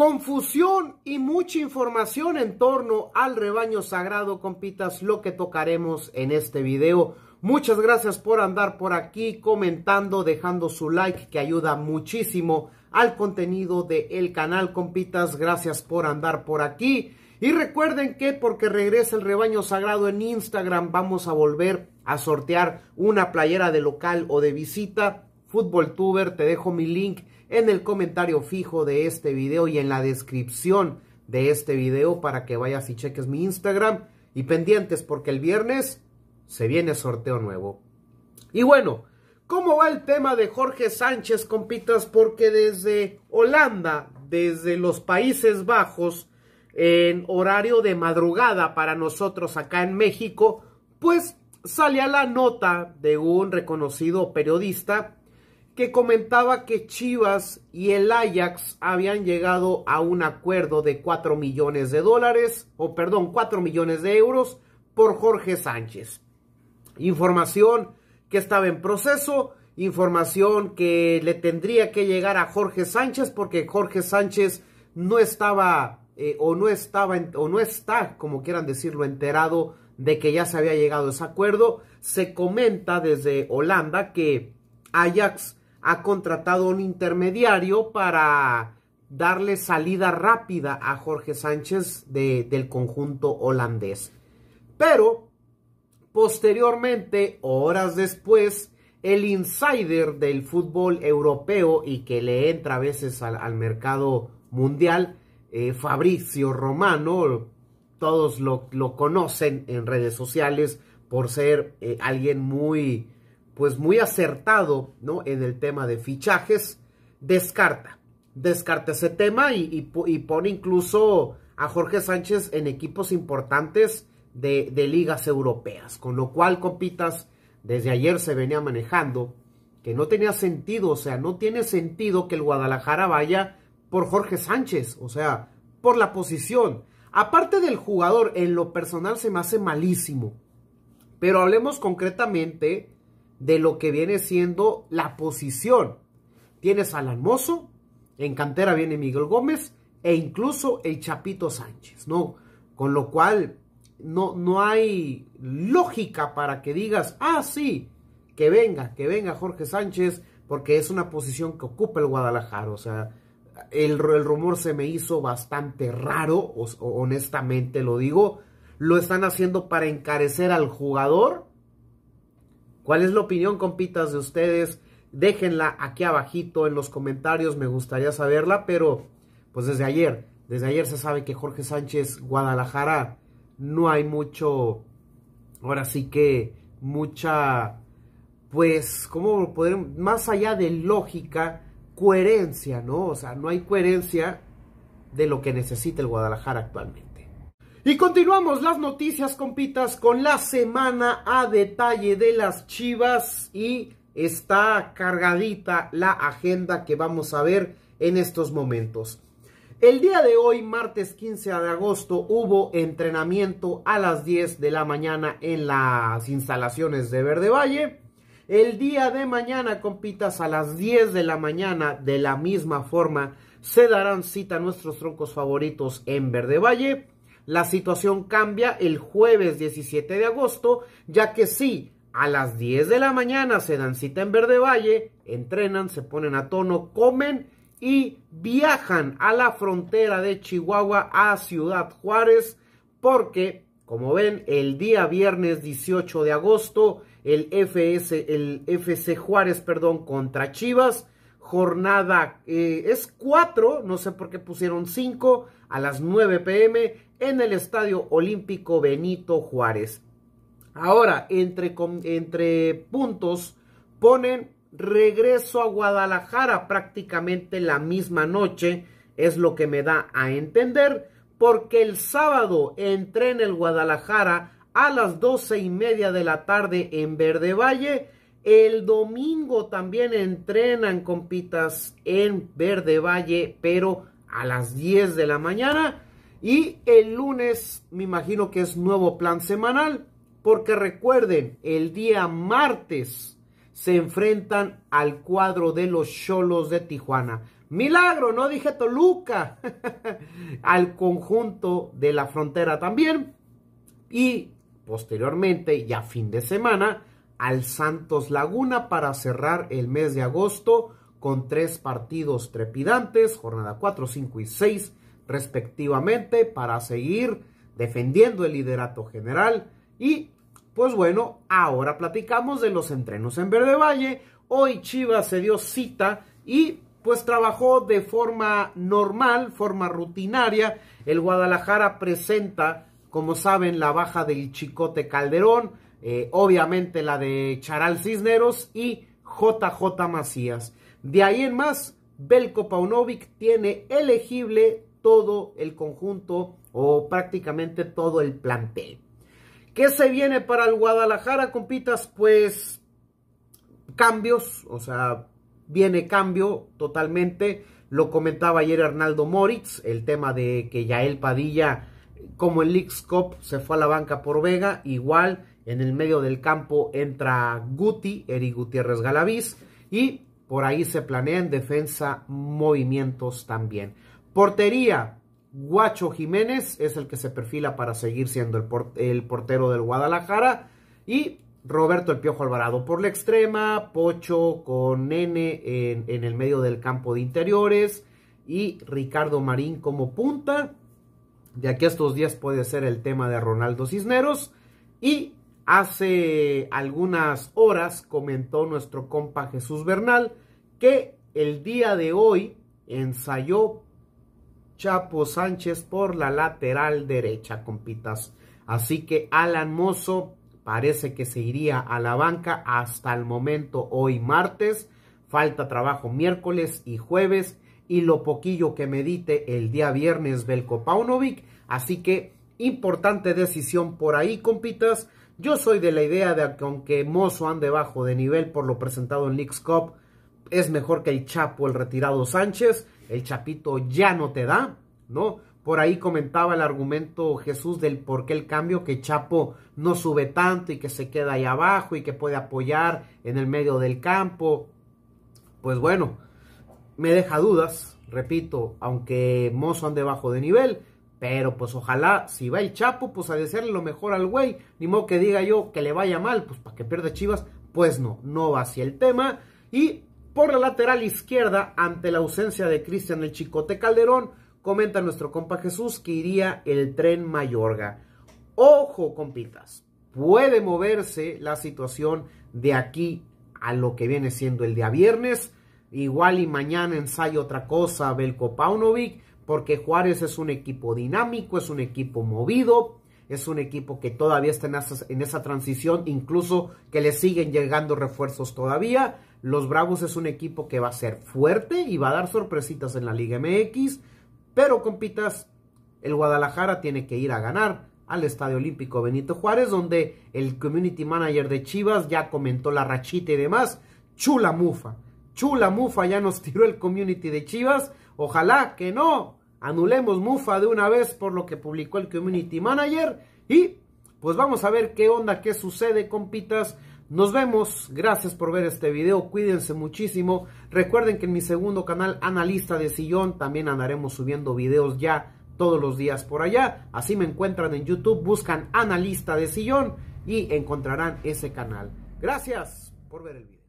Confusión y mucha información en torno al rebaño sagrado, compitas, lo que tocaremos en este video. Muchas gracias por andar por aquí comentando, dejando su like que ayuda muchísimo al contenido del el canal, compitas. Gracias por andar por aquí. Y recuerden que porque regresa el rebaño sagrado en Instagram, vamos a volver a sortear una playera de local o de visita. Fútbol te dejo mi link en el comentario fijo de este video y en la descripción de este video para que vayas y cheques mi Instagram y pendientes porque el viernes se viene sorteo nuevo. Y bueno, ¿cómo va el tema de Jorge Sánchez, compitas? Porque desde Holanda, desde los Países Bajos, en horario de madrugada para nosotros acá en México, pues sale a la nota de un reconocido periodista que comentaba que Chivas y el Ajax habían llegado a un acuerdo de 4 millones de dólares, o perdón, 4 millones de euros por Jorge Sánchez. Información que estaba en proceso, información que le tendría que llegar a Jorge Sánchez porque Jorge Sánchez no estaba eh, o no estaba o no está, como quieran decirlo, enterado de que ya se había llegado a ese acuerdo. Se comenta desde Holanda que Ajax ha contratado un intermediario para darle salida rápida a Jorge Sánchez del conjunto holandés. Pero posteriormente, horas después, el insider del fútbol europeo y que le entra a veces al, mercado mundial, eh, Fabricio Romano, todos lo, lo, conocen en redes sociales por ser eh, alguien muy, pues muy acertado, ¿no? En el tema de fichajes, descarta, descarta ese tema y, pone incluso a Jorge Sánchez en equipos importantes de, de, ligas europeas, con lo cual, compitas, desde ayer se venía manejando que no tenía sentido, o sea, no tiene sentido que el Guadalajara vaya por Jorge Sánchez, o sea, por la posición. Aparte del jugador, en lo personal se me hace malísimo. Pero hablemos concretamente de lo que viene siendo la posición. Tienes al Almozo, en cantera viene Miguel Gómez e incluso el Chapito Sánchez, ¿no? Con lo cual no, no hay lógica para que digas, ah, sí, que venga, que venga Jorge Sánchez, porque es una posición que ocupa el Guadalajara. O sea, el, rumor se me hizo bastante raro, o, honestamente lo digo. Lo están haciendo para encarecer al jugador ¿Cuál es la opinión, compitas, de ustedes? Déjenla aquí abajito en los comentarios, me gustaría saberla, pero pues desde ayer, desde ayer se sabe que Jorge Sánchez Guadalajara no hay mucho, ahora sí que mucha, pues, ¿cómo poder, más allá de lógica, coherencia, ¿no? O sea, no hay coherencia de lo que necesita el Guadalajara actualmente. Y continuamos las noticias, compitas, con la semana a detalle de las Chivas y está cargadita la agenda que vamos a ver en estos momentos. El día de hoy, martes 15 de agosto, hubo entrenamiento a las 10 de la mañana en las instalaciones de Verde Valle. El día de mañana, compitas, a las 10 de la mañana, de la misma forma, se darán cita a nuestros troncos favoritos en Verde Valle. La situación cambia el jueves 17 de agosto, ya que sí, a las 10 de la mañana se dan cita en Verde Valle, entrenan, se ponen a tono, comen y viajan a la frontera de Chihuahua a Ciudad Juárez, porque, como ven, el día viernes 18 de agosto, el FS, el FC Juárez, perdón, contra Chivas, jornada eh, es 4, no sé por qué pusieron 5 a las 9 pm en el Estadio Olímpico Benito Juárez. Ahora, entre, entre puntos, ponen regreso a Guadalajara prácticamente la misma noche, es lo que me da a entender, porque el sábado entrena en el Guadalajara a las doce y media de la tarde en Verde Valle. El domingo también entrenan compitas en Verde Valle, pero a las 10 de la mañana. Y el lunes me imagino que es nuevo plan semanal. Porque recuerden, el día martes se enfrentan al cuadro de los Cholos de Tijuana. Milagro, no dije Toluca. al conjunto de la frontera también. Y posteriormente, ya fin de semana, al Santos Laguna para cerrar el mes de agosto con tres partidos trepidantes, jornada 4, 5 y 6 respectivamente para seguir defendiendo el liderato general. Y pues bueno, ahora platicamos de los entrenos en Verde Valle. Hoy Chivas se dio cita y pues trabajó de forma normal, forma rutinaria. El Guadalajara presenta, como saben, la baja del Chicote Calderón, eh, obviamente la de Charal Cisneros y JJ Macías. De ahí en más, Belko Paunovic tiene elegible todo el conjunto o prácticamente todo el plantel. ¿Qué se viene para el Guadalajara, compitas? Pues cambios, o sea, viene cambio totalmente. Lo comentaba ayer Arnaldo Moritz, el tema de que Yael Padilla, como el Liggs Cop se fue a la banca por Vega. Igual, en el medio del campo entra Guti, Eri Gutiérrez Galaviz. Y por ahí se planea en defensa movimientos también. Portería. Guacho Jiménez es el que se perfila para seguir siendo el, portero del Guadalajara. Y Roberto El Piojo Alvarado por la extrema, Pocho con Nene en, en, el medio del campo de interiores y Ricardo Marín como punta. De aquí a estos días puede ser el tema de Ronaldo Cisneros. Y hace algunas horas comentó nuestro compa Jesús Bernal que el día de hoy ensayó Chapo Sánchez por la lateral derecha, compitas. Así que Alan Mozo parece que se iría a la banca hasta el momento hoy martes. Falta trabajo miércoles y jueves y lo poquillo que medite el día viernes Belko Paunovic. Así que importante decisión por ahí, compitas. Yo soy de la idea de que aunque Mozo ande bajo de nivel por lo presentado en League's Cup, es mejor que el Chapo, el retirado Sánchez el chapito ya no te da, ¿no? Por ahí comentaba el argumento Jesús del por qué el cambio, que Chapo no sube tanto y que se queda ahí abajo y que puede apoyar en el medio del campo. Pues bueno, me deja dudas, repito, aunque Mozo ande bajo de nivel, pero pues ojalá, si va el Chapo, pues a decirle lo mejor al güey. Ni modo que diga yo que le vaya mal, pues para que pierda Chivas, pues no, no va hacia el tema. Y por la lateral izquierda ante la ausencia de Cristian el Chicote Calderón, comenta nuestro compa Jesús que iría el tren Mayorga. Ojo, compitas, puede moverse la situación de aquí a lo que viene siendo el día viernes. Igual y mañana ensayo otra cosa Belko Paunovic, porque Juárez es un equipo dinámico, es un equipo movido, es un equipo que todavía está en esa, transición, incluso que le siguen llegando refuerzos todavía. Los Bravos es un equipo que va a ser fuerte y va a dar sorpresitas en la Liga MX, pero compitas, el Guadalajara tiene que ir a ganar al Estadio Olímpico Benito Juárez, donde el community manager de Chivas ya comentó la rachita y demás. Chula mufa, chula mufa ya nos tiró el community de Chivas. Ojalá que no, Anulemos Mufa de una vez por lo que publicó el Community Manager. Y pues vamos a ver qué onda, qué sucede, compitas. Nos vemos, gracias por ver este video, cuídense muchísimo. Recuerden que en mi segundo canal, Analista de Sillón, también andaremos subiendo videos ya todos los días por allá. Así me encuentran en YouTube, buscan Analista de Sillón y encontrarán ese canal. Gracias por ver el video.